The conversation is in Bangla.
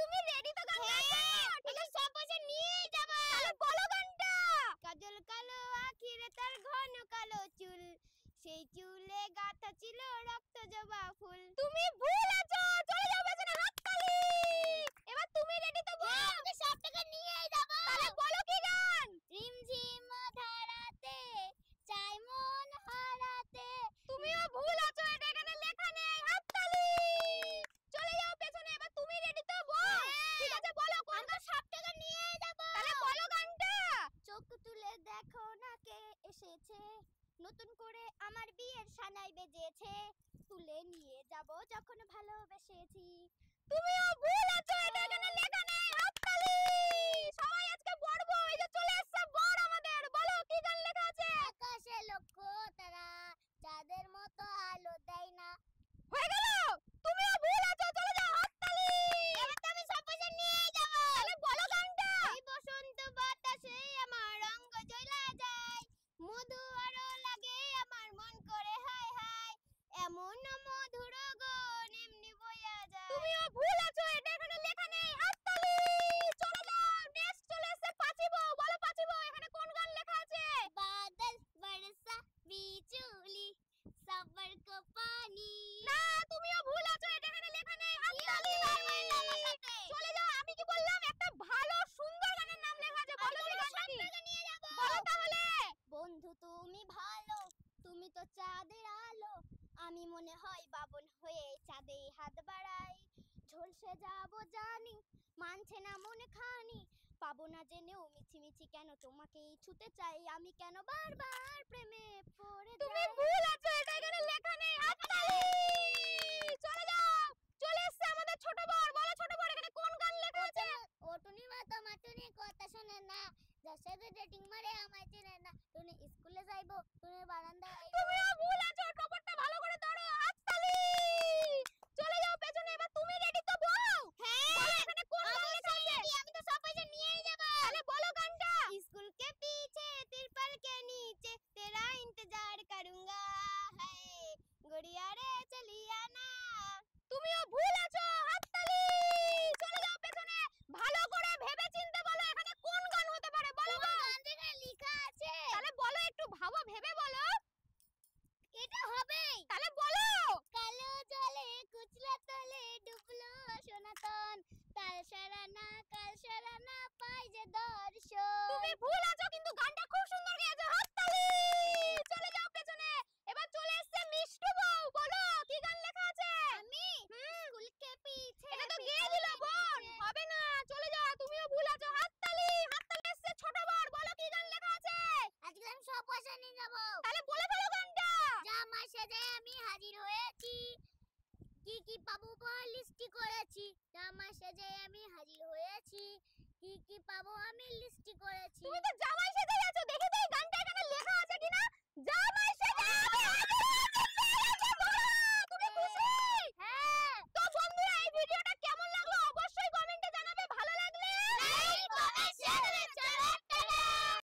তুমি রেডি তো গান হ্যাঁ, সব পয়সা নিয়ে যাব বলো গানটা কাজল কালো আখিরে তার ঘন কালো চুল সেই চুলে গাথা ছিল রক্ত জবা ফুল তুমি ভুল আছো চলে দেখো না কে এসেছে নতুন করে আমার বিয়ের সানাই বেজেছে তুলে নিয়ে যাব যখন ভালোবেসেছি তুমিও ভুল আছো এটা এখানে এমন মধুর গণ এমনি বইয়া যায় তুমিও ভুল আছো এটা এখানে লেখা নেই হাততালি চলে যাও নেক্সট চলে এসে পাচিবো বলো পাচিবো এখানে কোন গান লেখা আছে বাদল বরসা বিজুলি সবর কো পানি না তুমিও ভুল আছো এটা এখানে লেখা নেই হাততালি চলে যাও আমি কি বললাম একটা ভালো সুন্দর গানের নাম লেখা আছে বলো কি গানটা বলো তাহলে মনে হয় বাবন হয়ে চাঁদে হাত বাড়াই ঝলসে যাব জানি মানছে না মনে খানি পাবো না জেনেও মিছিমিছি কেন তোমাকেই ছুতে চাই আমি কেন বারবার প্রেমে পড়ে তুমি ভুল আছো এটা বাবু পলিস্টি করেছি আমার সে